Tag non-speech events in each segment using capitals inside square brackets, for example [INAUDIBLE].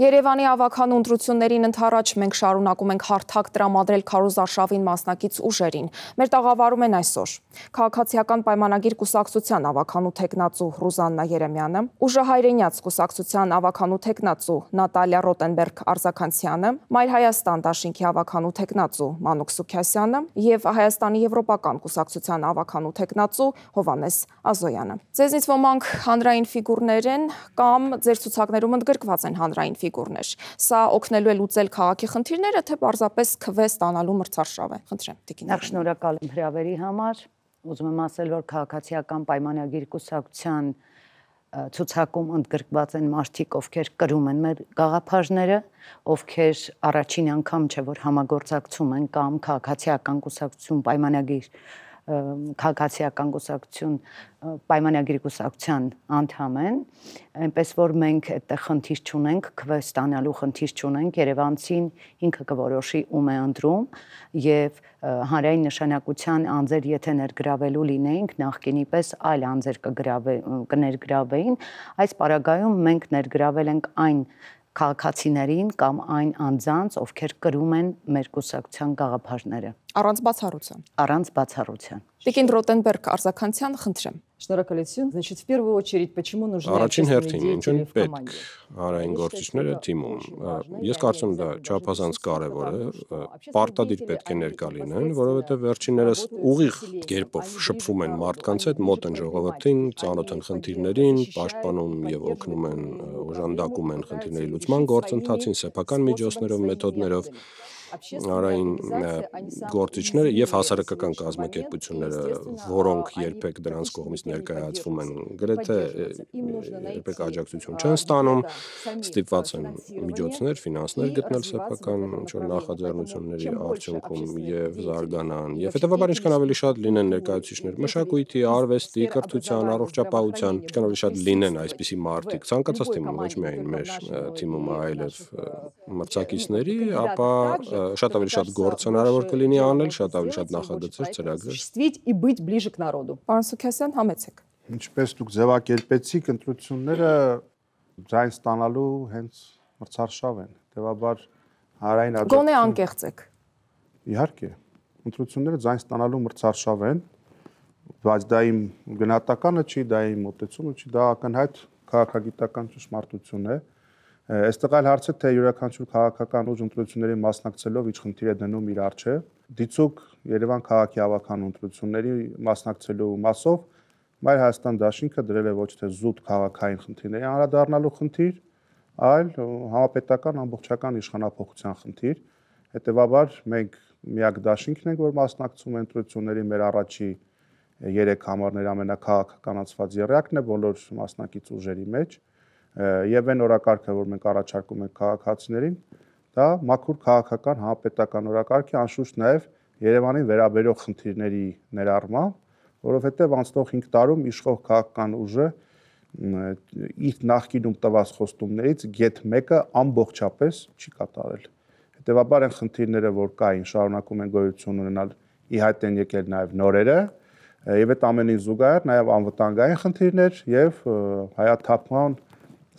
Երևանի ավական ունդրություններին ընդառաջ մենք շարունակում ենք հարթակ տրամադրել քարոզարշավին մասնակից ուժերին։ Մեր տաղավարում են այսօր Քաղաքացիական պայմանագիր կուսակցության ավականու տեխնացու Ռուզաննա Երեմյանը, Ուժը հայրենյաց կուսակցության ավականու տեխնացու Նատալիա Ռոտենբերգ Արզականցյանը, Մայր Հայաստան դաշինքի ավականու տեխնացու Մանուկ Սուքյասյանը եւ Հայաստանի Եվրոպական կուսակցության ավականու տեխնացու Հովանես Ազոյանը։ Ձեզնից ոմանք հանրային ֆիգուրներ են կամ ձեր ցուցակներում ընդգրկված են հանրային ֆիգուրներ ֆիգուրներ։ Սա օգնելու է լուծել քաղաքի խնդիրները, թե պարզապես քվե ստանալու մրցարշավ է։ Խնդրեմ, Տիկին։ Նախ շնորհակալ եմ հրավերի համար։ Ուզում եմ ասել, որ քաղաքացիական պայմանագիր կուսակցության ցուցակում ընդգրկված են մարդիկ, ովքեր կրում են մեր գաղափարները, ովքեր առաջին անգամ չէ որ համագործակցում են կամ քաղաքացիական կուսակցություն պայմանագիր քաղաքացիական գուսակցություն պայմանագրի գուսակցության անդամ են, այնպես որ մենք այդտեղ խնդիր չունենք, քվեստանալու խնդիր չունենք, Երևանցին ինքը կորոշի ում է ընտրում եւ հանրային նշանակության անձեր եթե ներգրավելու լինեինք նախկինի պես այլ անձեր կգրավե կներգրավեին այս պարագայում մենք ներգրավել ենք այն քաղաքացիներին կամ այն անձանց, ովքեր կրում են մեր կուսակցության գաղափարները։ Առանց բացառության։ Առանց բացառության։ Տիկին Ռոտենբերգ Արզականցյան, խնդրեմ։ Շնորհակալություն։ Значит, в первую очередь, почему нужны Առաջին հերթին ինչու՞ն պետք հանրային գործիչները թիմում։ Ես կարծում դա չափազանց կարևոր է։ Պարտադիր պետք է ներկա լինեն, որովհետև վերջիններս ուղիղ կերպով շփվում են մարդկանց հետ, մոտ են ժողովրդին, ծանոթ են խնդիրներին, պաշտպանում եւ օգնում են, օժանդակում են խնդիրների լուծման գործընթացին սեփական միջոցներով, մեթոդներով արային գործիչները եւ հասարակական կազմակերպությունները, որոնք երբեք դրանց կողմից ներկայացվում են, գրեթե э, երբեք աջակցություն չեն ստանում, ստիպված են միջոցներ, ֆինանսներ գտնել սեփական ինչ որ նախաձեռնությունների արդյունքում եւ զարգանան։ Եվ հետեւաբար ինչքան ավելի շատ լինեն ներկայացուցիչներ մշակույթի, արվեստի, կրթության, առողջապահության, ինչքան ավելի շատ լինեն այսպիսի մարդիկ ցանկացած э, թիմում, ոչ միայն մեր թիմում, այլև մրցակիցների, э, ապա շատ ավելի շատ գործ հնարավոր կլինի անել, շատ ավելի շատ նախագծեր, ծրագրեր։ Շտվիտ и быть ближе к народу։ Պարոն Սուքյասյան, համեցեք։ Ինչպես դուք ձևակերպեցիք ընտրությունները ձայն ստանալու հենց մրցարշավ են։ Տեվաբար հարային աջակցություն։ Գոնե անկեղծեք։ Իհարկե։ Ընտրությունները ձայն ստանալու մրցարշավ են, բայց դա իմ գնահատականը չի, դա իմ մտածումը չի, դա ակնհայտ քաղաքագիտական ճշմարտություն է։ դա Այս տղալ հարցը թե յուրաքանչյուր քաղաքական ուժ ընտրությունների մասնակցելով ինչ խնդիր է դնում իր արժե։ Դիցուկ Երևան քաղաքի ավական ընտրությունների մասնակցելու մասով Մայր Հայաստան Դաշինքը դրել է ոչ թե զուտ քաղաքային խնդիրների անդրադառնալու խնդիր, այլ համապետական ամբողջական իշխանապողության խնդիր։ Հետևաբար մենք միակ դաշինքն ենք, որ մասնակցում է ընտրությունների մեր առաջի 3 համարների ամենակաղաքականացված երրակն է բոլոր մասնակից ուժերի մեջ եւ այն օրակարգը, որ մենք առաջարկում ենք քաղաքացիներին, դա մաքուր քաղաքական հանրապետական օրակարգի անշուշտ նաեւ Երևանին վերաբերող խնդիրների ներառմամբ, որովհետեւ անցնող 5 տարում իշխող քաղաքական ուժը իր նախկինում տված խոստումներից գետ 1-ը ամբողջապես չի կատարել։ Հետևաբար այն խնդիրները, որ կային, շարունակում են գոյություն ունենալ, ի հայտ են եկել նաև նորերը, եւ այդ ամենին զուգահեռ նաև անվտանգային խնդիրներ եւ հայաթափման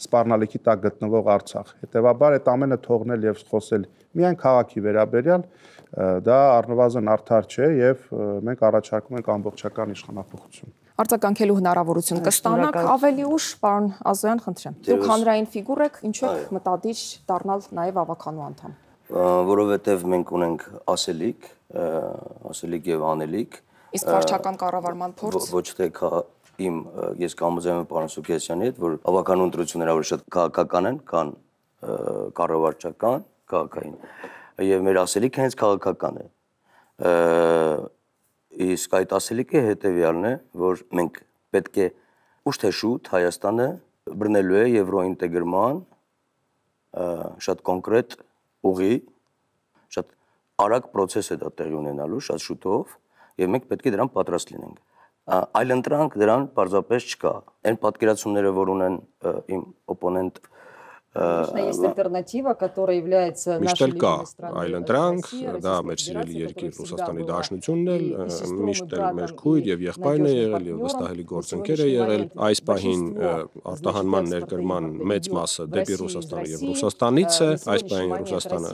սպառնալիքի տակ գտնվող Արցախ։ Հետևաբար այդ ամենը թողնել եւ խոսել միայն քաղաքի վերաբերյալ դա առնվազն արդար չէ եւ մենք առաջարկում ենք ամբողջական իշխանապողություն։ Արտականքելու հնարավորություն կստանաք ավելի ուշ, պարոն Ազոյան, խնդրեմ։ Դուք հանրային ֆիգուր եք, ինչու եք մտադիր դառնալ նաեւ ավականու անդամ։ Որովհետեւ մենք ունենք ասելիք, ասելիք եւ անելիք։ Իսկ վարչական կառավարման փորձ։ Ոչ թե իմ ես կամոզեմ պարոն Սուքեսյանի հետ, որ ավականու ընտրությունները ավելի շատ քաղաքական են, քան կառավարչական, քաղաքային։ Եվ մեր ասելիքը հենց քաղաքական է։ Իսկ այդ ասելիքը հետեւյալն է, որ մենք պետք է ուշ թե շուտ Հայաստանը բռնելու է եվրոինտեգրման շատ կոնկրետ ուղի, շատ արագ process է դա տեղի ունենալու շատ շուտով, եւ մենք պետք է դրան պատրաստ լինենք այլ ընտրանք դրան պարզապես չկա։ Այն պատկերացումները, որ ունեն իմ օպոնենտ есть альтернатива, которая является միշտ էլ կա այլ ընտրանք, դա մեր սիրելի երկիր Ռուսաստանի Դաշնությունն էլ, միշտ էլ մեր քույր եւ եղբայրն է եղել եւ վստահելի գործընկեր է եղել։ Այս պահին արտահանման ներկրման մեծ մասը դեպի Ռուսաստան եւ Ռուսաստանից է, այս պահին Ռուսաստանը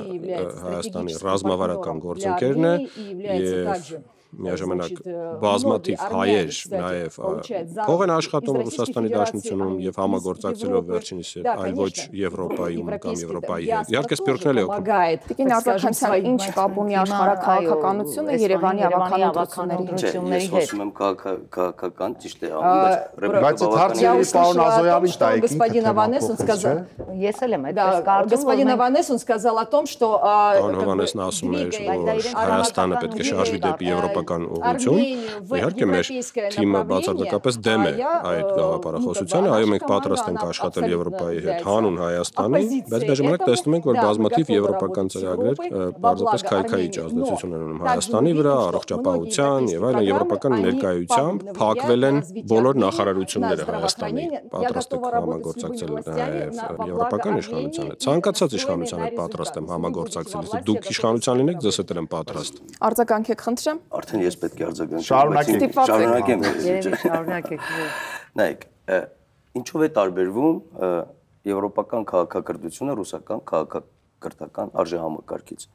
Հայաստանի ռազմավարական գործընկերն է եւ միաժամանակ բազմաթիվ հայեր նաև փող են աշխատում Ռուսաստանի Դաշնությունում եւ համագործակցելով վերջինիս հետ, այլ ոչ Եվրոպայում կամ Եվրոպայի հետ։ Իհարկե սպիրտնել է օգնում։ Տիկին արտաքանցան ինչ կապ ունի աշխարհակաղակականությունը Երևանի ավականությունների հետ։ Ես ասում եմ քաղաքական ճիշտ է անում, բայց բայց այդ հարցը պարոն Ազոյանին տայեք։ Господин Аванес, он сказал, ես էլ եմ այդպես կարծում։ Господин Аванес, он сказал о том, что Պարոն Ավանեսն ասում է, որ Հայաստանը պետք է շարժվի դեպի Եվրոպա եվրոպական ուղղություն։ Իհարկե մեր դե թիմը բացարձակապես դեմ է այդ դե, գաղափարախոսությանը, դե, այո, մենք պատրաստ ենք աշխատել Եվրոպայի հետ, հանուն Հայաստանի, բայց բաժանակ տեսնում ենք, որ բազմաթիվ եվրոպական ծրագրեր բարձրապես քայքայիչ ազդեցություն են ունենում Հայաստանի վրա, առողջապահության եւ այլն եվրոպական ներկայությամբ փակվել են բոլոր նախարարությունները Հայաստանի։ Պատրաստ եք համագործակցել նաեւ եվրոպական իշխանության հետ։ Ցանկացած իշխանության հետ պատրաստ եմ համագործակցել։ Եթե դուք իշխանության լինեք, ձեզ հետ եմ պատրաստ։ Արձագանք եք, խնդրեմ արդեն ես պետք է արձագանքեմ։ Շարունակեք, շարունակեմ։ Երևի շարունակեք։ Նայեք, ինչով է տարբերվում եվրոպական քաղաքակրթությունը ռուսական քաղաքակրթական արժեհամակարգից։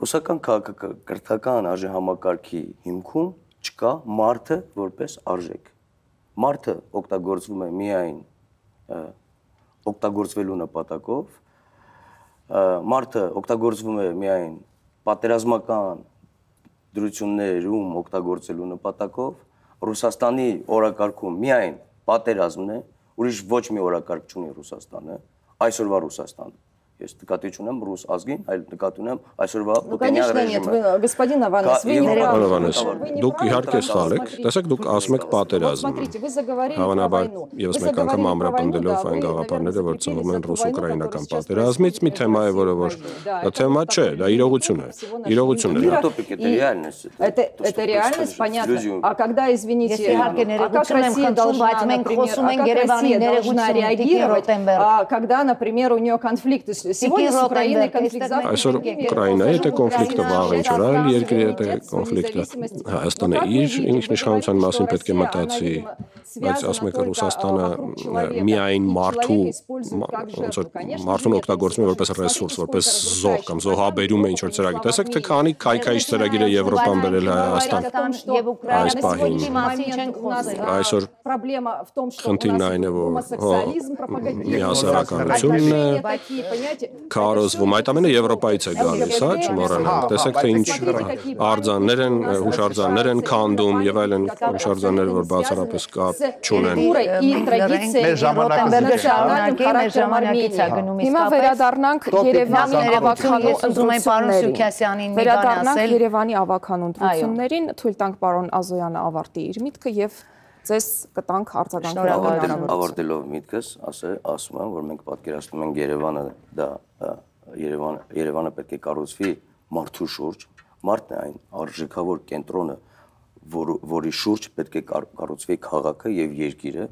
Ռուսական քաղաքակրթական արժեհամակարգի հիմքում չկա մարդը որպես արժեք։ Մարդը օգտագործվում է միայն օգտագործվելու նպատակով, մարդը օգտագործվում է միայն պատերազմական դրություններում օգտագործելու նպատակով Ռուսաստանի օրակարգում միայն պատերազմն է, ուրիշ ոչ մի օրակարգ չունի Ռուսաստանը, այսօրվա Ռուսաստանը։ Ես նկատի ունեմ ռուս ազգին, այլ նկատի ունեմ այսօրվա պուտինյան ռեժիմը։ Конечно, нет, господин Иванов, вы не Иван Иванович, դուք իհարկե սար եք, տեսեք դուք ասում եք պատերազմ։ Հավանաբար եւս մեկ անգամ ամրապնդելով այն գաղափարները, որ ծնվում են ռուս-ուկրաինական պատերազմից, մի թեմա է, որը որ թեմա չէ, դա իրողություն է։ Իրողություն է։ Топик это реальность. Это это реальность, понятно. А когда, извините, а как Россия должна, например, а как Россия должна реагировать, когда, например, у нее конфликты с Сегодня с Украиной конфликт Այսօր Ուկրաինայի հետ է կոնֆլիկտը, վաղ ինչ որ այլ երկրի հետ է կոնֆլիկտը։ Հայաստանը իր ինքնիշխանության մասին պետք է մտածի, բայց ասում եք Ռուսաստանը միայն մարդու ոնց որ մարդուն օգտագործում է որպես ռեսուրս, որպես զոհ կամ զոհաբերում է ինչ որ ծրագիր։ Տեսեք թե քանի քայքայիչ ծրագիր է Եվրոպան բերել Հայաստան եւ Ուկրաինայի այսօր խնդիրն այն է, որ հո միասարականությունն է, քարոզվում։ Այդ ամենը Եվրոպայից է գալիս, հա, չմոռանանք։ Տեսեք թե ինչ արձաններ են, հուշարձաններ են քանդում եւ այլն հուշարձաններ, որ բացառապես կապ չունեն։ Մեր ժամանակից է գնում իսկ Հիմա վերադառնանք Երևանի ավականու ուզում եմ պարոն Սյուքասյանին մի բան ասել։ Վերադառնանք Երևանի ավականու ընդունումներին, թույլ տանք պարոն Ազոյանը ավարտի իր միտքը եւ ձեզ կտանք արձագանքներ։ Ավարտելով միտքս, ասում եմ, որ մենք պատկերացնում ենք Երևանը, դա Երևանը Երևանը պետք է կառուցվի մարդու շուրջ, մարդն է այն արժեքավոր կենտրոնը, որ, որի շուրջ պետք է կառուցվի քաղաքը եւ երկիրը։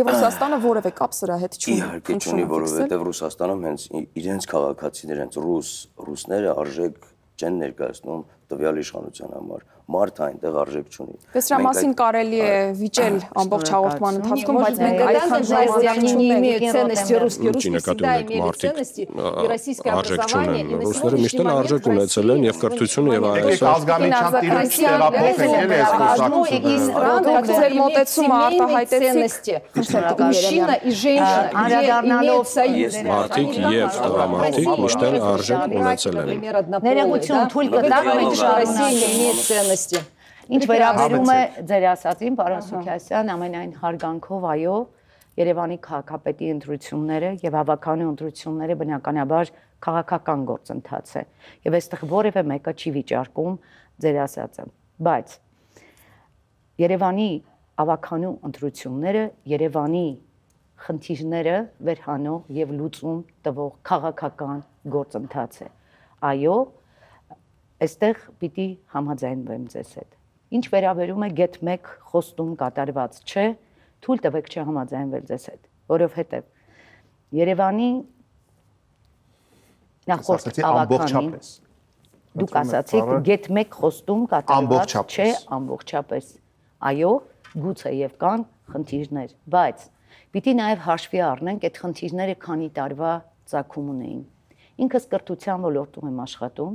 Եվ Ռուսաստանը որևէ կապ սրա հետ չունի։ Իհարկե չունի, որովհետև Ռուսաստանում հենց իրենց քաղաքացիներ, հենց ռուս, ռուսները արժեք չեն ներկայացնում տվյալ իշխանության համար, մարդը այնտեղ արժեք չունի։ Դες դրա մասին կարելի է վիճել ամբողջ հաղորդման ընթացքում, բայց մենք այդքան ժողովրդի не имеет ценности русский русский всегда имеет ценности и российское образование и ռուսները միշտ էլ արժեք ունեցել են եւ կրթությունը եւ այս ազգամիջյան տիրույթ տեղափոխել է այս խոսակցությունը ձեր մտածումը արտահայտեցիք мужчина и женщина անդրադառնալով союз մարդիկ եւ տղամարդիկ միշտ էլ արժեք ունեցել են ներողություն թույլ կտա մենք շարունակենք ценности։ Ինչ վերաբերում է ձեր ասածին, պարոն Սուքյասյան, ամենայն հարգանքով, այո, Երևանի քաղաքապետի ընտրությունները եւ ավականի ընտրությունները բնականաբար քաղաքական գործընթաց է։ Եվ այստեղ որևէ մեկը չի վիճարկում ձեր ասածը։ Բայց Երևանի ավականու ընտրությունները, Երևանի խնդիրները վերհանող եւ լուծում տվող քաղաքական գործընթաց է։ Այո, այստեղ պիտի համաձայնվեմ ձեզ հետ։ Ինչ վերաբերում է get 1 խոստում կատարված չէ, թույլ տվեք չհամաձայնվել ձեզ հետ, որովհետև Երևանի նախորդ ավականին դուք ասացիք get 1 խոստում կատարված չէ ամբողջապես։ Այո, գուցե եւ կան խնդիրներ, բայց պիտի նաեւ հաշվի առնենք այդ խնդիրները քանի տարվա ցակում ունեին։ Ինքս կրթության ոլորտում եմ աշխատում,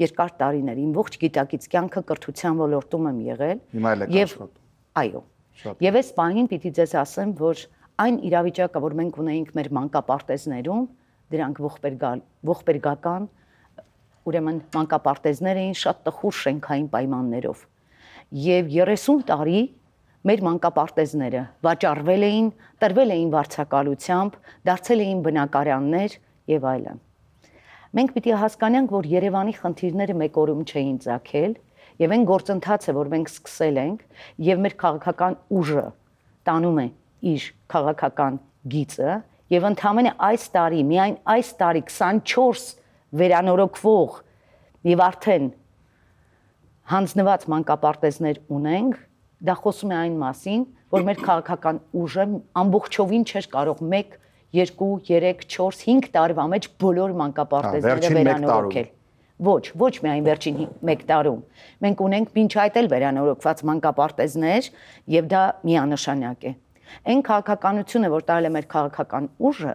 երկար տարիներ իմ ողջ գիտակից կյանքը կրթության ոլորտում եմ եղել։ Հիմա էլ եք աշխատում։ Այո։ Շատ։ Եվ այս պահին պիտի ձեզ ասեմ, որ այն իրավիճակը, որ մենք ունեինք մեր մանկապարտեզներում, դրանք ողբերգան, ողբերգական, ուրեմն մանկապարտեզներ էին շատ տխուր շենքային պայմաններով։ Եվ 30 տարի մեր մանկապարտեզները վաճառվել էին, տրվել էին վարձակալությամբ, դարձել էին բնակարաններ եւ այլն։ Մենք պիտի հասկանանք, որ Երևանի խնդիրները մեկ օրում չէին ցակել, եւ այն գործընթացը, որ մենք սկսել ենք, եւ մեր քաղաքական ուժը տանում է իր քաղաքական գիծը, եւ ընդամենը այս տարի, միայն այս տարի 24 վերանորոգվող եւ արդեն հանձնված մանկապարտեզներ ունենք, դա խոսում է այն մասին, որ մեր քաղաքական ուժը ամբողջովին չէր կարող մեկ 2, 3, 4, 5 տարվա մեջ բոլոր մանկապարտեզները վերանորոգել։ Ոչ, ոչ միայն վերջին 1 տարում։ Մենք ունենք ոչ այդ էլ վերանորոգված մանկապարտեզներ եւ դա միանշանակ է։ Այն քաղաքականությունը, որ տարել է մեր քաղաքական ուժը,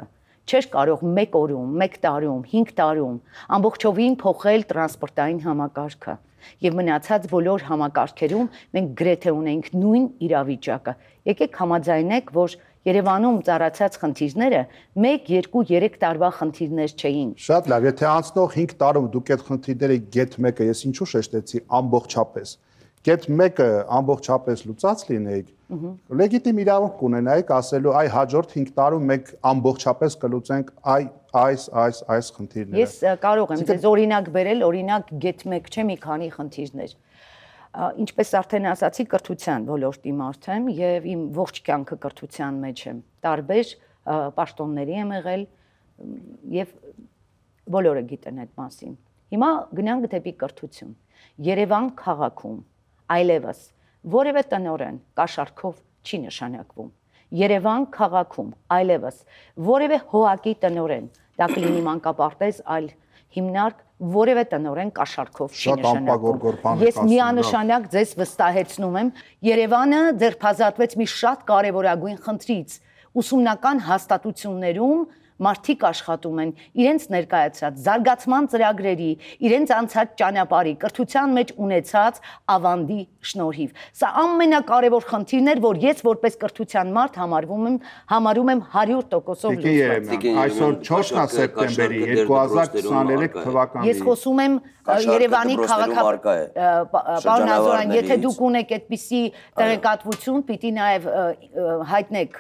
չէր կարող 1 օրում, 1 տարում, 5 տարում ամբողջովին փոխել տրանսպորտային համակարգը։ Եվ մնացած բոլոր համակարգերում մենք գրեթե ունենք նույն իրավիճակը։ Եկեք համաձայնենք, որ Երևանում ծառացած խնդիրները 1, 2, 3 տարվա խնդիրներ չէին։ Շատ լավ, եթե անցնող 5 տարում դուք այդ խնդիրները գետ 1-ը ես ինչու շեշտեցի ամբողջապես։ Գետ 1-ը ամբողջապես լուծած լինեիք, լեգիտիմ իրավունք կունենայիք ասելու այ հաջորդ 5 տարում մենք ամբողջապես կլուծենք այ այս այս այս խնդիրները։ Ես կարող եմ ձեզ օրինակ բերել, օրինակ գետ 1 չէ մի քանի խնդիրներ ինչպես արդեն ասացի, կրթության ոլորտի մարդ եմ եւ իմ ողջ կյանքը կրթության մեջ եմ։ Տարբեր պաշտոնների եմ եղել եւ բոլորը գիտեն այդ մասին։ Հիմա գնանք դեպի կրթություն։ Երևան քաղաքում այլևս որևէ տնորեն կաշառքով չի նշանակվում։ Երևան քաղաքում այլևս որևէ հոակի տնորեն, դա կլինի մանկապարտեզ, այլ հիմնարկ որևէ տնորեն կաշառքով չի նշանակում։ Ես միանշանակ ձեզ վստահեցնում եմ, Երևանը ձերբազատվեց մի շատ կարևորագույն խնդրից՝ ուսումնական հաստատություններում մարդիկ աշխատում են իրենց ներկայացրած զարգացման ծրագրերի, իրենց անցած ճանապարհի, կրթության մեջ ունեցած ավանդի շնորհիվ։ Սա ամենակարևոր խնդիրն էր, որ ես որպես կրթության մարդ համարվում եմ, համարում եմ 100%-ով լուծված։ Այսօր 4-ն սեպտեմբերի 2023 թվականին։ Ես խոսում եմ դե Երևանի քաղաքապետ Պարոն Ազորյան, եթե դուք ունեք այդպիսի տեղեկատվություն, պիտի նաև հայտնեք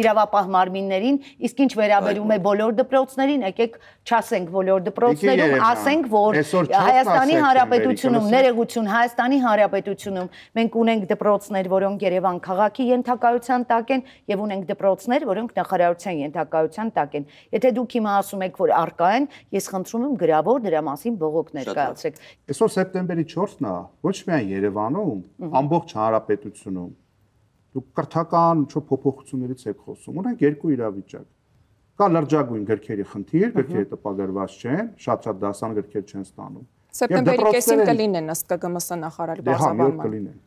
իրավապահ մարմիններին, իսկ ինչ վերաբերում է բոլոր դպրոցներին, եկեք չասենք բոլոր դպրոցներում, ասենք, որ Հայաստանի Հանրապետությունում, ներեգություն Հայաստանի Հանրապետությունում մենք ունենք դպրոցներ, որոնք Երևան քաղաքի ենթակայության տակ են եւ ունենք դպրոցներ, որոնք նախարարության ենթակայության տակ են։ Եթե դուք հիմա ասում եք, որ արկա են, ես խնդրում եմ գրավոր դրա մասին բողոք ներկայացրեք։ Այսօր սեպտեմբերի 4-ն է, ոչ միայն Երևանում, ամբողջ հանրապետությունում կրթական ինչ-որ փոփոխություններից եք խոսում, ունենք երկու իրավիճակ։ Կա լրջագույն գրքերի խնդիր, գրքերը տպագրված չեն, շատ-շատ դասան գրքեր չեն ստանում։ Սեպտեմբերի կեսին կլինեն ըստ ԿԳՄՍ նախարարի բարձրաբանման։ դե, Հա, կլինեն։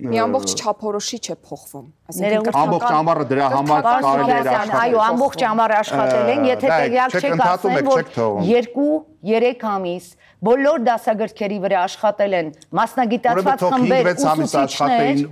Մի ամբողջ չափորոշիչ է փոխվում, այսինքն ամբողջ ամառը դրա համար կարելի է աշխատել։ Այո, ամբողջ ամառը աշխատել են, եթե տեղյակ չեք ասել, որ 2-3 ամիս բոլոր դասագրքերի վրա աշխատել են մասնագիտացված խմբեր, ուսուցիչներ,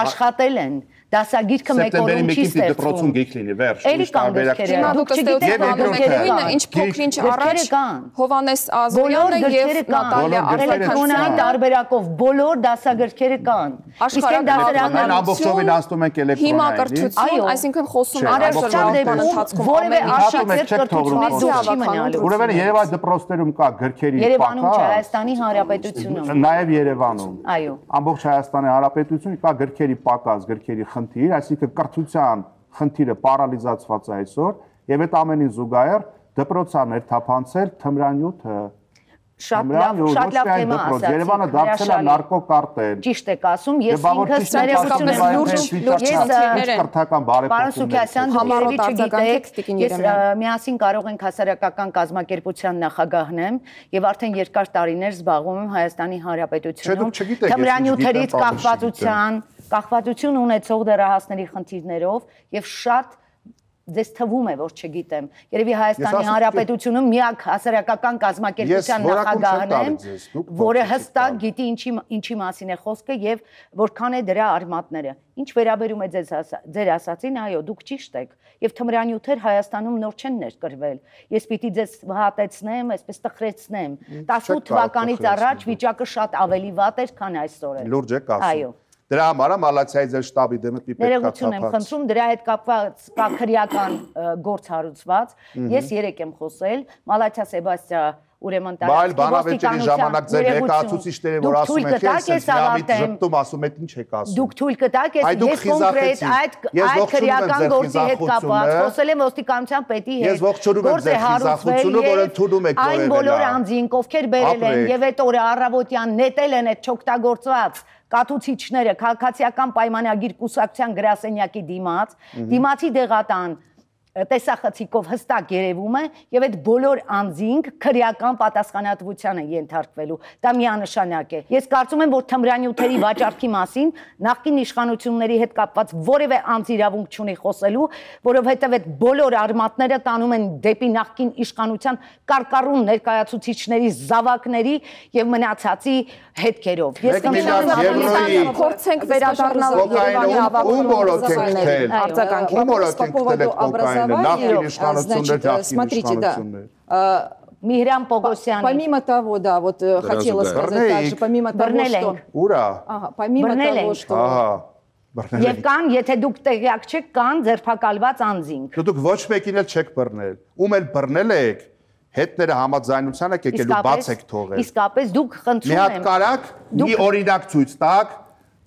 աշխատել են։ Ա, դասագիրքը մեկ օրում չի ստեղծվում։ Սեպտեմբերի 1-ին դպրոցում գիք լինի, վերջ։ Էլի կան դեպքերը։ Դուք չգիտեք, ամենը ինչ փոքրինչ առաջ Հովանես Ազոյանը եւ Նատալիա Արեքանյանը տարբերակով բոլոր դասագրքերը կան։ Իսկ այն դասարաններն ամբողջովին անցնում ենք էլեկտրոնային։ Հիմա կրթություն, այսինքն խոսում ենք արժան դեպքում ընթացքում որևէ աշակերտ կրթությունից դուրս չի մնալու։ Ուրեմն Երևան դպրոցներում կա գրքերի պակաս։ Երևանում չէ, Հայաստանի Հանրապետությունում։ Նաեւ Երևանում։ Այո։ Ամբողջ Հայաստանի Հանրապետությունում կա գրքերի պակաս, գրքերի խն խնդիր, այսինքն կրթության խնդիրը պարալիզացված է այսօր եւ այդ ամենին զուգահեռ դպրոցան էր թափանցել թմրանյութը շատ լավ շատ լավ թեմա ասացիք Երևանը դարձել է նարկոկարտել ճիշտ եք ասում ես ինքս ներողություն եմ լուրջ լուրջ քրթական բարեփոխումներ Պարոն Սուքյասյան երևի չգիտեք ես միասին կարող ենք հասարակական կազմակերպության նախագահն եմ եւ արդեն երկար տարիներ զբաղվում եմ Հայաստանի Հանրապետությունում թմրանյութերից կախվածության կախվածություն ունեցող դեռահասների խնդիրներով եւ շատ ձեզ թվում է որ չգիտեմ երևի Հայաստանի Հանրապետությունում միակ հասարակական կազմակերպության նախագահն եմ որը հստակ գիտի ինչի ինչի մասին է խոսքը եւ որքան է դրա արմատները ինչ վերաբերում է ձեզ ձեր ասացին այո դուք ճիշտ եք եւ թմրանյութեր Հայաստանում նոր չեն ներկրվել ես պիտի ձեզ հատեցնեմ այսպես տխրեցնեմ 18 թվականից առաջ վիճակը շատ ավելի վատ էր քան այսօր է լուրջ է ասում այո Դրա համար է Մալացիայի ձեր շտաբի դեմ պետք է կապված։ Ներողություն եմ խնդրում, դրա հետ կապված կա քրեական գործ հարուցված։ Ես երեք եմ խոսել Մալացիա Սեբաստիա ուրեմն տարած բանավեճերի ժամանակ ձեր ներկայացուցիչները որ ասում են ես ես միամիտ ժպտում ասում եք ինչ եք ասում դուք թույլ կտաք ես ես կոնկրետ այդ այդ քրեական գործի հետ կապված խոսել եմ ոստիկանության պետի հետ ես ողջունում եմ ձեր խիզախությունը որ ընդունում եք որևէ այն բոլոր անձին ովքեր բերել են եւ այդ օրը առավոտյան նետել են այդ չօգտագործված կաթուցիչները, քաղաքացիական պայմանագիր կուսակցության գրասենյակի դիմաց, դիմացի դեղատան, mm -hmm տեսախցիկով հստակ երևում է եւ այդ բոլոր անձինք քրեական պատասխանատվության են ենթարկվելու։ Դա միանշանակ է։ Ես կարծում եմ, որ թմրանյութերի [COUGHS] վաճառքի մասին նախկին իշխանությունների հետ կապված որևէ անձ իրավունք չունի խոսելու, որովհետեւ այդ բոլոր արմատները տանում են դեպի նախկին իշխանության կարկառուն ներկայացուցիչների զավակների եւ մնացածի հետքերով։ Ես կմիջանամ, փորձենք վերադառնալ Երևանի ավագ ում որոց ենք թել, արձագանքին, ում որոց ենք թել այդ կոկային Նախկին իշխանություններ, նախկին իշխանություններ։ Миграм Погосян. Помимо того, да, вот хотела сказать также, помимо того, что... Ура! Ага, помимо того, что... Ага. Եվ կան, եթե դուք տեղյակ չեք, կան ձերբակալված անձինք։ Դուք ոչ մեկին էլ չեք բռնել։ Ում էլ բռնել եք, հետները համաձայնության եք եկել ու բաց եք թողել։ Իսկապես դուք խնդրում եք։ Մի հատ կարակ, մի օրինակ ցույց տակ,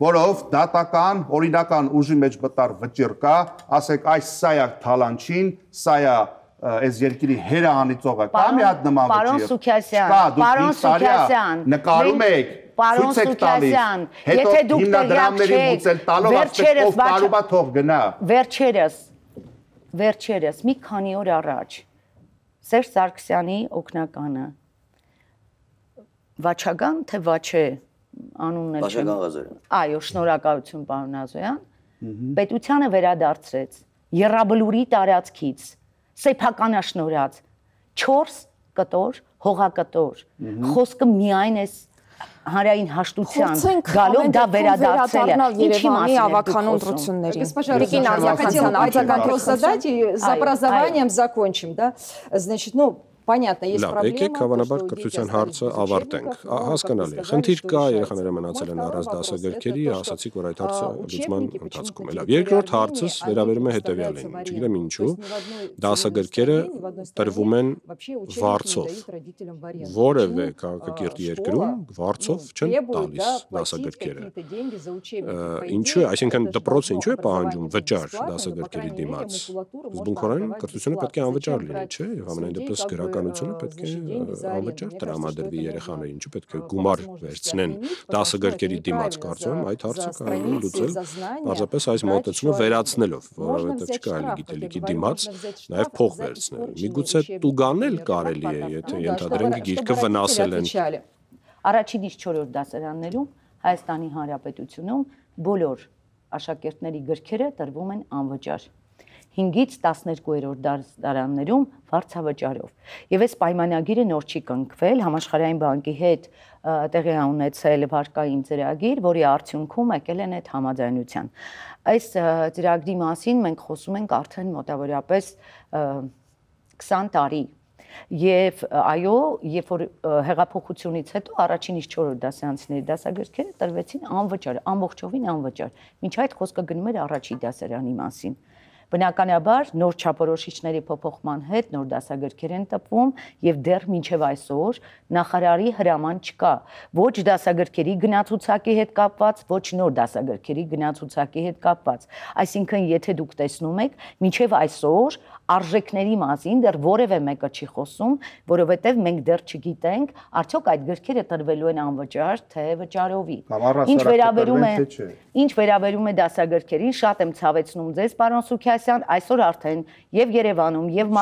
որով դատական օրինական ուժի մեջ մտար վճիռ կա, ասեք այս սա է թալանչին, սա է այս երկրի հերանիցողը կա մի հատ նման վճիռ։ Պարոն Սուքիասյան, պարոն Սուքիասյան, նկարում եք Պարոն Սուքիասյան, եթե դուք հիմնադրամների մուծել տալով ասեք կարումա թող գնա։ Վերջերս վերջերս մի քանի օր առաջ Սերժ Սարգսյանի օկնականը վաչական թե վաչե անունն էլ Աշակ Ղազարյան։ Այո, շնորհակալություն պարոն Ազոյան։ Պետությանը վերադարձրեց Եռաբլուրի տարածքից սեփականաշնորհած 4 կտոր հողակտոր։ Խոսքը միայն էս հանրային հաշտության գալով դա վերադարձել է ինչի մասին ավականոն ընտրությունների Господин я хотела предлагать просто задать и за образованием закончим да значит ну Понятно, есть Լավ, եկեք հավանաբար կրթության հարցը ավարտենք։ Հասկանալի է։ Խնդիր կա, երեխաները մնացել են առանց դասագրքերի, ասացիք, որ այդ հարցը լուծման ընթացքում է։ Լավ, երկրորդ հարցս վերաբերում է հետևյալին։ Չգիտեմ ինչու դասագրքերը տրվում են վարձով։ Որևէ քաղաքակիրթ երկրում վարձով չեն տալիս դասագրքերը։ э, Ինչու է, այսինքն դպրոցը ինչու է պահանջում վճար դասագրքերի դիմաց։ Զբունքորեն կրթությունը պետք է անվճար լինի, չէ՞, եւ ամենայն դեպս գրակ գրականությունը պետք է անվճար տրամադրվի երեխաներին, չէ՞ պետք է գումար վերցնեն 10 գրքերի դիմաց, կարծում եմ այդ հարցը կարելի է լուծել պարզապես այս մոտեցումը վերացնելով, որովհետև չկարելի գիտելիքի դիմաց նաև փող վերցնել։ Միգուցե տուգանել կարելի է, եթե ենթադրենք գիրքը վնասել են։ Առաջին իսկ 4-րդ դասարաններում Հայաստանի Հանրապետությունում բոլոր աշակերտների գրքերը տրվում են անվճար։ 5-ից 12-րդ դարաններում վարձավճարով։ Եվ այս պայմանագիրը նոր չի կնքվել, համաշխարհային բանկի հետ տեղի ունեցել վարկային ծրագիր, որի արդյունքում եկել են այդ համաձայնության։ Այս ծրագրի մասին մենք խոսում ենք արդեն մոտավորապես 20 տարի Եվ այո, երբ որ հեղափոխությունից հետո առաջին իսկ 4-րդ դասյանցների դասագրքերը տրվեցին անվճար, ամբողջովին անվճար։ Մինչ այդ խոսքը գնում էր առաջի դասարանի մասին։ Բնականաբար նոր չափորոշիչների փոփոխման հետ նոր դասագրքեր են տպվում եւ դեռ մինչեւ այսօր նախարարի հրաման չկա ոչ դասագրքերի գնացուցակի հետ կապված, ոչ նոր դասագրքերի գնացուցակի հետ կապված։ Այսինքն, եթե դուք տեսնում եք, մինչեւ այսօր արժեքների մասին դեռ որևէ մեկը չի խոսում, որովհետև մենք դեռ չգիտենք, արդյոք այդ գրքերը տրվելու են անվճար թե վճարովի։ Ինչ վերաբերում է Ինչ վերաբերում է դասագրքերին, շատ եմ ցավեցնում ձեզ, պարոն Սուքիասյան, այսօր արդեն եւ Երևանում, եւ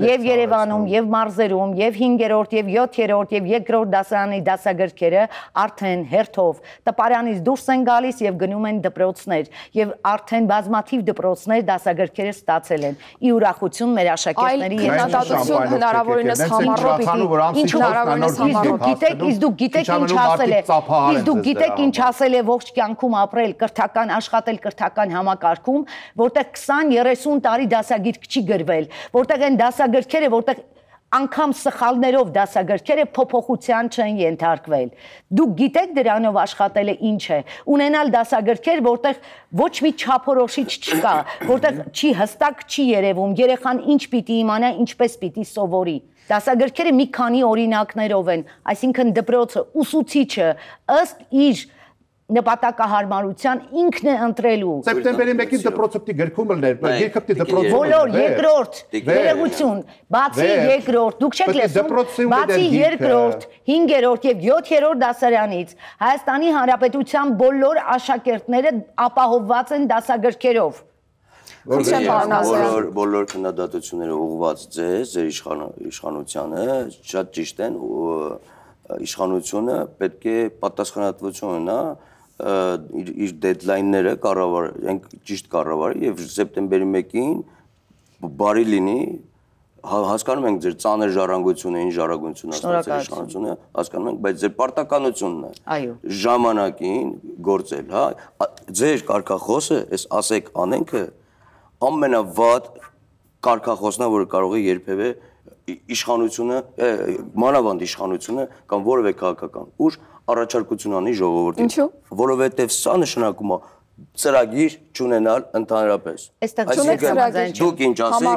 մարզերում, եւ Երևանում, եւ մարզերում, եւ 5-րդ, եւ 7-րդ, եւ 2-րդ դասարանի դասագրքերը արդեն հերթով տպարանից դուրս են գալիս եւ գնում են դպրոցներ, եւ արդեն բազմաթիվ դպրոցներ դասագրքերը ստացել են են։ Ի ուրախություն մեր աշակերտների եւ հնարավորություն հնարավորինս համառոպ պիտի ինչ հնարավորինս համառոպ գիտեք, իսկ դուք գիտեք ինչ ասել է։ Իսկ դուք գիտեք ինչ ասել է ողջ կյանքում ապրել, կրթական աշխատել կրթական համակարգում, որտեղ 20-30 տարի դասագիրք չի գրվել, որտեղ այն դասագրքերը, որտեղ անգամ սխալներով դասագրքերը փոփոխության չեն ենթարկվել։ Դուք գիտեք դրանով աշխատելը ինչ է։ Ունենալ դասագրքեր, որտեղ ոչ մի չափորոշիչ չկա, որտեղ չի հստակ չի երևում, երեխան ինչ պիտի իմանա, ինչպես պիտի սովորի։ Դասագրքերը մի քանի օրինակներով են, այսինքն դպրոցը, ուսուցիչը ըստ իր նպատակահարմարության ինքն է ընտրելու։ Սեպտեմբերի 1-ին դպրոցպտի գրքում էլ ներբեր, երկպտի դպրոցը։ Բոլոր երկրորդ վերևություն, բացի երկրորդ, դուք չեք լսում, բացի երկրորդ, 5-րդ եւ 7-րդ դասարանից Հայաստանի Հանրապետության բոլոր աշակերտները ապահովված են դասագրքերով։ Բոլոր բոլոր քննադատությունները ուղված ձեզ, ձեր իշխանությանը, շատ ճիշտ են իշխանությունը պետք է պատասխանատվություն ունենա իր, իր դեդլայնները կառավար, այնք ճիշտ կառավարի եւ սեպտեմբերի 1-ին բարի լինի հա, հասկանում ենք ձեր ծանր ժառանգությունը, այն ժառանգությունը աստծո իշխանությունը, հասկանում ենք, բայց ձեր պարտականությունն է։ Այո։ Ժամանակին գործել, հա։ Ձեր կարկախոսը, այս ասեք անենքը ամենավատ կարկախոսն է, որը կարող է երբևէ իշխանությունը, մանավանդ իշխանությունը կամ որևէ քաղաքական ուժ առաջարկություն անի ժողովրդին։ Ինչու՞։ Որովհետև սա նշանակում է ծրագիր չունենալ ընդհանրապես։ Այստեղ չունեք ծրագիր։ Դուք ինչ ասեք,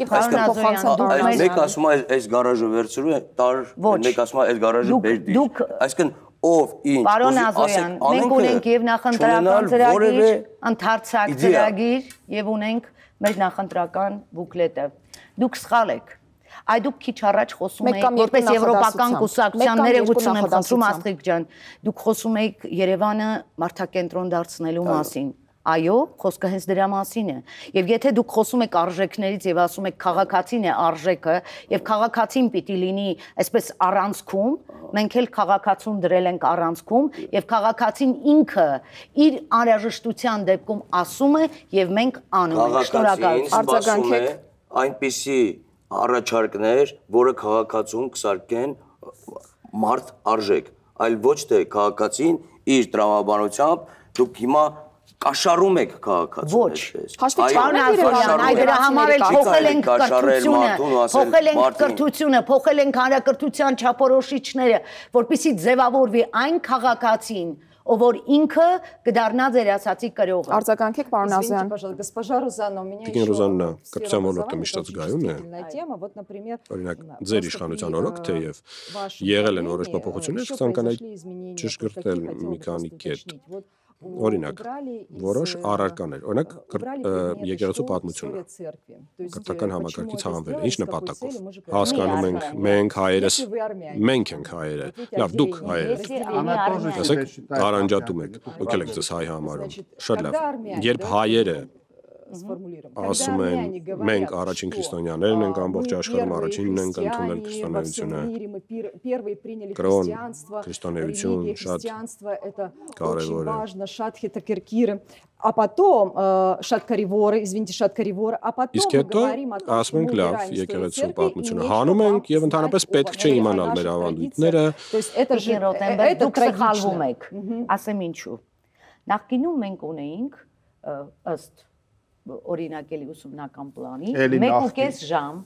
մենք կանենք։ Այս մեկ ասում է այս գարաժը վերցրու, տար, մեկ ասում է այս գարաժը բեր դիր։ Այսինքն ով ինչ։ Պարոն Ազոյան, մենք ունենք եւ նախընտրական ծրագիր, ընդհարցակ ծրագիր եւ ունենք մեր նախընտրական բուկլետը։ Դուք սխալ եք այ դուք քիչ առաջ խոսում էիք որպես եվրոպական կուսակցությունները ուղղություն եմ խնդրում աստղիկ ջան դուք խոսում էիք Երևանը մարտակենտրոն դարձնելու մասին Այո, խոսքը հենց դրա մասին է։ Եվ եթե դուք խոսում եք արժեքներից եւ ասում եք քաղաքացին է արժեքը եւ քաղաքացին պիտի լինի այսպես առանցքում, մենք էլ քաղաքացուն դրել ենք առանցքում եւ քաղաքացին ինքը իր անհրաժեշտության դեպքում ասում է եւ մենք անում ենք։ Շնորհակալություն։ Արձագանքեք այնպիսի առաջարկներ, որը քաղաքացուն կսարքեն մարդ արժեք, այլ ոչ թե քաղաքացին իր տրամաբանությամբ դուք հիմա կաշառում եք քաղաքացուն այսպես։ Ոչ, հաշվի դրա համար էլ փոխել ենք կրթությունը, փոխել ենք կրթությունը, փոխել ենք հանրակրթության չափորոշիչները, որpիսի ձևավորվի այն քաղաքացին, որ ինքը կդառնա ձեր ասացի կրողը։ Արձագանքեք պարոն Ազյան։ Госпожа Розанна, у меня Տիկին Ռոզաննա, կրթության ոլորտը միշտ զգայուն է։ Օրինակ, ձեր իշխանության օրոք թեև եղել են որոշ փոփոխություններ, ցանկանայի ճշգրտել մի քանի կետ։ Օրինակ, որոշ առարկաներ, օրինակ եկեղեցու պատմությունը, կրթական համակարգից հանվել է, ինչ նպատակով։ Հասկանում ենք, մենք հայերս, մենք ենք հայերը։ Լավ, դուք հայեր եք։ Տեսեք, առանջատում եք, ոգել եք ձեզ հայ համարում։ Շատ լավ։ Երբ հայերը սֆորմուլիրում։ Ասում են, մենք առաջին քրիստոնյաներն ենք, ամբողջ աշխարհում առաջինն ենք ընդունել քրիստոնեությունը։ Կրոն, քրիստոնեություն շատ կարևոր է։ Важно, շատ հետաքրքիր а потом э, շատ կարևոր, извините, շատ կարևոր, а потом Իսկ հետո ասում ենք լավ, եկեղեցու պատմությունը հանում ենք եւ ընդհանրապես պետք չէ իմանալ մեր ավանդույթները։ То есть это же э, это դուք սխալվում եք։ Ասեմ ինչու։ Նախկինում մենք ունեինք ըստ օրինակելի ուսումնական պլանի 1.5 ժամ,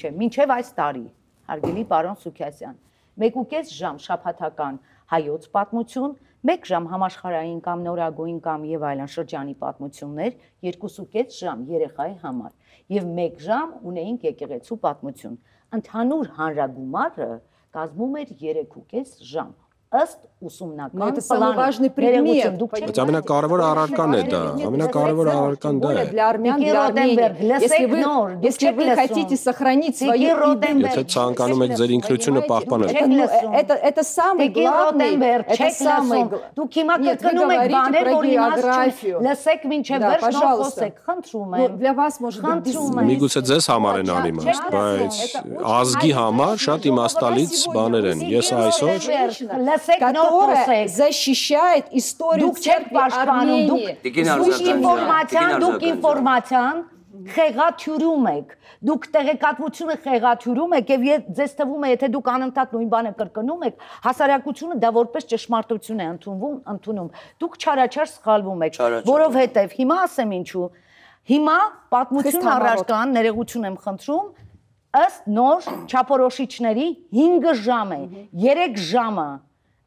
չէ, մինչև այս տարի, հարգելի պարոն Սուքիասյան, 1.5 ժամ շաբաթական հայոց պատմություն, 1 ժամ համաշխարհային կամ նորագույն կամ եւ այլն շրջանի պատմություններ, 2.5 ժամ երեխայի համար եւ 1 ժամ ունեինք եկեղեցու պատմություն։ Ընդհանուր հանրագումարը կազմում էր 3.5 ժամ ըստ ուսումնական պլանի։ Բայց ամենակարևոր առարկան է դա, ամենակարևոր առարկան դա է։ Для армян, для Армении. Если вы, если вы хотите сохранить свою Եթե ցանկանում եք ձեր ինքնությունը պահպանել։ Это это самый главный, это самый. Դուք հիմա կրկնում եք բաներ, որ իմաստ չունի։ Լսեք ինչեւ վերջ նոր խոսեք, խնդրում եմ։ Для вас может խնդրում եմ։ Միգուցե ձեզ համար են անիմաստ, բայց ազգի համար շատ իմաստալից բաներ են։ Ես այսօր լսեք, նոր խոսեք։ Защищает историю Դուք չեք պաշտպանում, դուք զույգ ինֆորմացիան, դուք ինֆորմացիան խեղաթյուրում եք։ Դուք տեղեկատվությունը խեղաթյուրում եք եւ ձեզ թվում է, եթե դուք անընդհատ նույն բանը կրկնում եք, հասարակությունը դա որպես ճշմարտություն է ընդունվում, ընդունում։ Դուք չարաչար սխալվում եք, որովհետեւ հիմա ասեմ ինչու։ Հիմա պատմություն առարկան, ներեգություն եմ խնդրում, ըստ նոր չափորոշիչների 5 ժամ է, 3 ժամը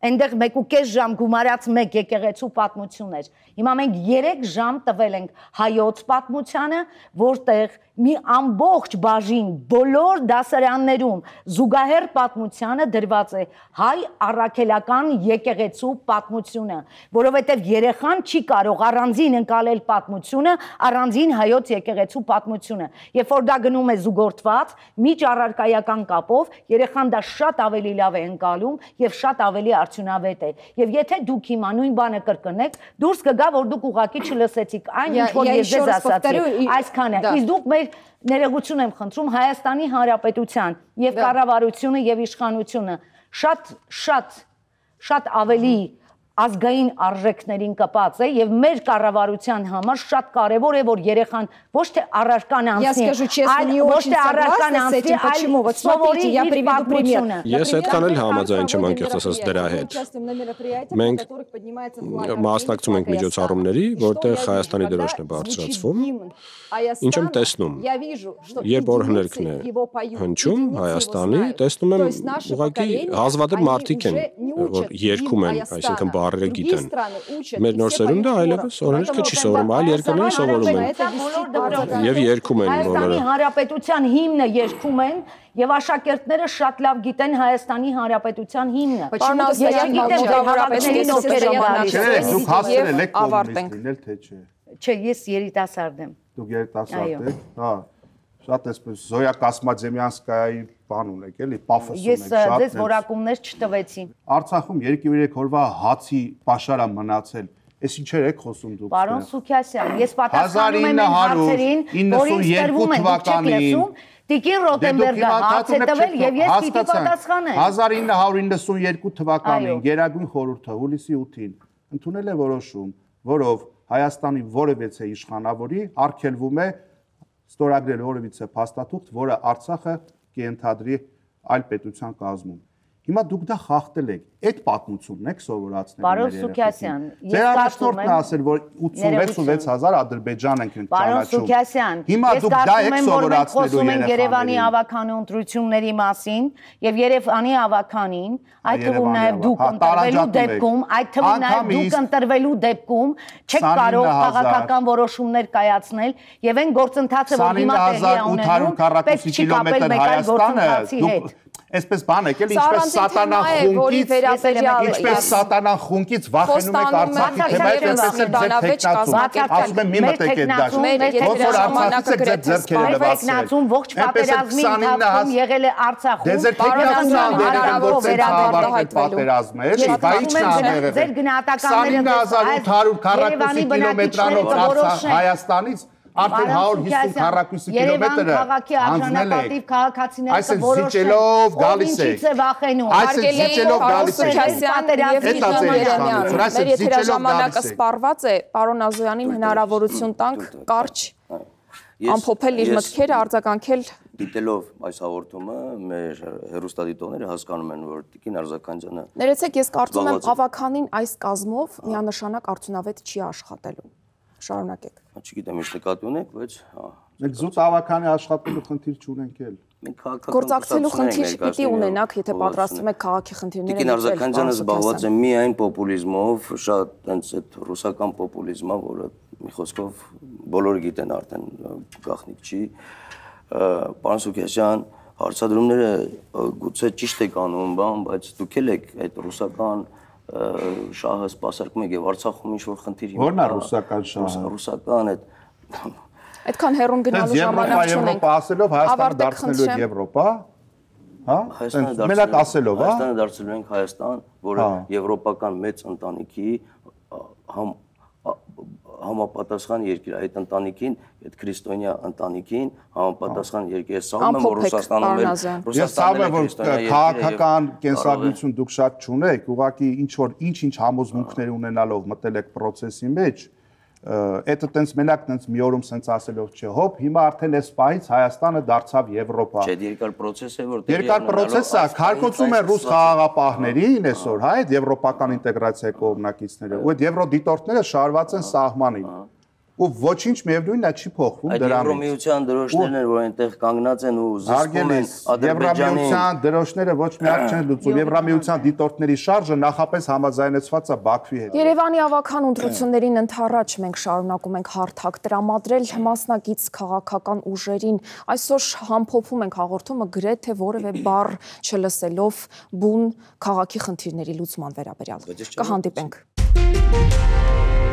այնտեղ 1.5 ժամ գումարած մեկ եկեղեցու պատմություն էր։ Հիմա մենք 3 ժամ տվել ենք հայոց պատմությանը, որտեղ մի ամբողջ բաժին բոլոր դասարաններում զուգահեռ պատմությանը դրված է հայ առաքելական եկեղեցու պատմությունը, որովհետև երեխան չի կարող առանձին ընկալել պատմությունը, առանձին հայոց եկեղեցու պատմությունը։ Երբ որ դա գնում է զուգորդված միջառարկայական կապով, երեխան դա շատ ավելի լավ է ընկալում եւ շատ ավելի արդյունավետ է։ Եվ եթե դուք հիմա նույն բանը կրկնեք, դուրս կգա, որ դուք ուղակի չլսեցիք այն, ինչ որ ես ձեզ ասացի։ Այսքան է։ Իսկ դուք մեր մեր ներեգություն եմ խնդրում Հայաստանի Հանրապետության եւ կառավարությունը եւ իշխանությունը շատ շատ շատ ավելի ազգային արժեքներին կապած է եւ մեր կառավարության համար շատ կարեւոր է որ երեխան ոչ թե առարկան անցնի այլ ոչ թե առարկան անցնի այլ սովորի իր պատմությունը ես այդքան էլ համաձայն չեմ անկեղծ ասած դրա հետ մենք մասնակցում ենք միջոցառումների որտեղ Հայաստանի դրոշն է բարձրացվում ինչ եմ տեսնում երբ որ հներքն է հնչում Հայաստանի տեսնում եմ ուղղակի հազվադեպ մարդիկ են որ երգում են այսինքն բար բառերը գիտեն։ Մեր դե նոր սերունդը այլևս օրենքը չի սովորում, այլ երկրները սովորում են։ դե Եվ երգում են դե բոլորը։ Հայաստանի Հանրապետության հիմնը երգում են Եվ աշակերտները շատ լավ գիտեն Հայաստանի Հանրապետության հիմնը։ Պարոն Ասլյան, գիտեմ գավառապետներին ովքեր են բանալիս։ Դուք հասցրել եք կողմից լինել, թե չէ։ Չէ, ես երիտասարդ եմ։ Դուք երիտասարդ եք։ Հա։ Շատ էսպես Զոյա Կասմաձեմյանսկայի բան ունեք, էլի, պաֆոս ունեք շատ։ Ես ձեզ որակումներ չտվեցի։ Արցախում 2-3 օրվա հացի pašարը մնացել։ Էս ինչեր եք խոսում դուք։ Պարոն Սուքյասյան, ես պատասխանում եմ հարցերին, որին ծրվում են, դուք չեք լսում։ Տիկին Ռոդենբերգը հարց է տվել եւ ես պիտի պատասխանեմ։ 1992 թվականին Գերագույն խորհուրդը հուլիսի 8-ին ընդունել է որոշում, որով Հայաստանի որևիցե իշխանավորի արգելվում է ստորագրել որևիցե փաստաթուղթ, որը Արցախը կենթադրի այլ պետության կազմում։ Հիմա դուք դա խախտել եք։ Այդ պատմությունն եք սովորացնել։ Պարոն Սուքյասյան, ես կարծում եմ ասել, որ 86-6000 Ադրբեջան ենք ճանաչում։ Պարոն Սուքյասյան, հիմա դուք դա եք սովորացնելու Երևանում։ Ես կարծում եմ, որ մենք խոսում ենք Երևանի ավականի ընտրությունների մասին եւ Երևանի ավականին, այդ թվում նաեւ դուք հա, ընտրվելու դեպքում, այդ թվում նաեւ դուք ընտրվելու դեպքում չեք կարող քաղաքական որոշումներ կայացնել եւ այն գործընթացը, որ հիմա տեղի է ունենում, պետք չի կապել մեկ այլ գործընթացի հետ այսպես բան է, էլ ինչպես սատանա խունկից, ինչպես սատանա խունկից վախենում եք Արցախի թեմայից, այնպես էլ ձեր տեխնացում։ Ասում եմ մի մտեք այդ դաշտ, ոնց որ Արցախից եք ձեր ձեռքերը վասել։ Տեխնացում ողջ պատերազմի ընթացքում եղել է Արցախում։ Դե ձեր տեխնացումն անդերան որ ձեր հավաքել պատերազմը, էլի, բա ի՞նչն ա եղել։ Ձեր գնահատականները 29840 կիլոմետրանոց Արցախ Հայաստանից Արդեն 150 քառակուսի կիլոմետրը անցնել է։ Երևան քաղաքի արժանապատիվ քաղաքացիները որոշելով գալիս է։ Ինչից է վախենում։ Այսինքն զիջելով գալիս է։ Հետա ծերյանը։ Մեր եթե ժամանակը սպառված է, պարոն Ազոյանին հնարավորություն տանք կարճ ամփոփել իր մտքերը, արձագանքել դիտելով այս հաղորդումը մեր հերոստադիտողները հասկանում են որ Տիկին Արզականյանը Ներեցեք ես կարծում եմ ավականին այս կազմով միանշանակ արդյունավետ չի աշխատելու շարունակեք։ Չգիտեմ, ինչ նկատի ունեք, բայց հա։ Մենք զուտ ավականի աշխատելու խնդիր չունենք էլ։ Մենք քաղաքական գործակցելու խնդիր պիտի ունենաք, եթե պատրաստվում եք քաղաքի խնդիրները լուծել։ Տիկին Արզականյանը զբաղված է միայն պոպուլիզմով, շատ այնց այդ ռուսական պոպուլիզմա, որը մի խոսքով բոլորը գիտեն արդեն, գախնիկ չի։ Պարոն Սուքեսյան, հարցադրումները գուցե ճիշտ եք անում, բան, բայց դուք եք այդ ռուսական շահը սпасարկում եք եւ Արցախում ինչ որ խնդիր հիմա։ Որն է ռուսական շահը։ Ռուսական այդ Այդքան հերոն գնալու ժամանակ չունենք։ Եվրոպա ասելով Հայաստանը դարձնելու է Եվրոպա, հա? Հայաստանը մենակ ասելով, հա? Հայաստանը դարձնելու ենք Հայաստան, որը հա։ եվրոպական մեծ ընտանիքի համ համապատասխան երկիր այդ ընտանիքին, այդ քրիստոնյա ընտանիքին համապատասխան երկիր։ Ես ցավում եմ Ռուսաստանում եմ, Ռուսաստանում եմ որ քաղաքական կենսագրություն դուք շատ չունեք, ուղղակի ինչ որ ինչ-ինչ համոզմունքներ ունենալով մտել եք process-ի մեջ, Էդը տենց մենակ տենց մի օրում սենց ասելով չէ։ Հոբ հիմա արդեն այս պահից Հայաստանը դարձավ Եվրոպա։ Չէ, երկար process է որ երկար process է, քարկոցում է ռուս խաղաղապահներին այսօր, հա, այդ եվրոպական ինտեգրացիայի կողմնակիցները։ Ու այդ եվրոդիտորդները շարված են սահմանին։ Ահա ու ոչինչ միևնույնն է չի փոխվում դրանից։ Այդ Եվրամիության դրոշներն են, որ այնտեղ կանգնած են ու զսպում են Ադրբեջանի։ Եվրամիության դրոշները ոչ միակ չեն լուծում։ Եվրամիության դիտորդների շարժը նախապես համաձայնեցված է Բաքվի հետ։ Երևանի ավական ընտրություններին ընթառաջ մենք շարունակում ենք հարթակ տրամադրել մասնակից քաղաքական ուժերին։ Այսօր համփոփում ենք հաղորդումը գրեթե որևէ բառ չլսելով բուն քաղաքի խնդիրների լուծման վերաբերյալ։ Կհանդիպենք։ Thank you.